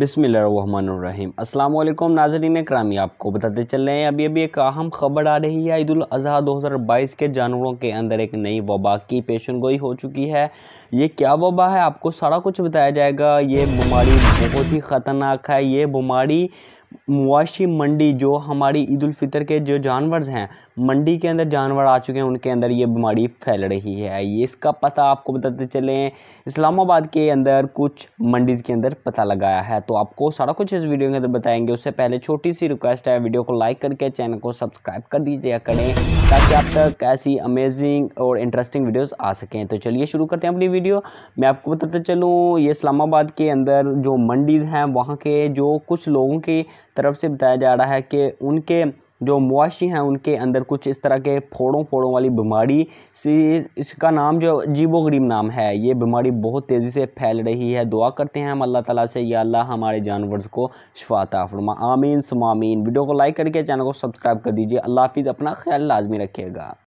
बिसमीम अल्लाम नाजरीन करामी आपको बताते चल रहे हैं अभी अभी एक अहम खबर आ रही है ईद हज़ार 2022 के जानवरों के अंदर एक नई वबा की पेशन गोई हो चुकी है ये क्या वबा है आपको सारा कुछ बताया जाएगा ये बीमारी बहुत ही ख़तरनाक है ये बीमारी मुआशी मंडी जो हमारी ईदालफ़ितर के जो जानवर हैं मंडी के अंदर जानवर आ चुके हैं उनके अंदर ये बीमारी फैल रही है ये इसका पता आपको बताते चले इस्लामाबाद के अंदर कुछ मंडीज़ के अंदर पता लगाया है तो आपको सारा कुछ इस वीडियो के अंदर बताएंगे उससे पहले छोटी सी रिक्वेस्ट है वीडियो को लाइक करके चैनल को सब्सक्राइब कर दीजिए करें ताकि आप तक ऐसी अमेजिंग और इंटरेस्टिंग वीडियोज़ आ सकें तो चलिए शुरू करते हैं अपनी वीडियो मैं आपको बताते चलूँ ये इस्लामाबाद के अंदर जो मंडीज़ हैं वहाँ के जो कुछ लोगों की तरफ से बताया जा रहा है कि उनके जो मुआशी हैं उनके अंदर कुछ इस तरह के फोड़ों फोड़ों वाली बीमारी से इसका नाम जो अजीबो गरीब नाम है ये बीमारी बहुत तेज़ी से फैल रही है दुआ करते हैं हम अल्लाह ताला से या अल्लाह हमारे जानवर को शफाता फरमा आमीन सुमामीन वीडियो को लाइक करके चैनल को सब्सक्राइब कर दीजिए अल्लाह हाफिज़ अपना ख्याल लाजमी रखेगा